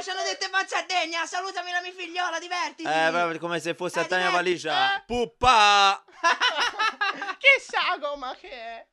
ci hanno detto in faccia a degna, salutami la mia figliola, divertiti. Eh, proprio come se fosse eh, a te valigia. Eh? Puppa! che sagoma che è?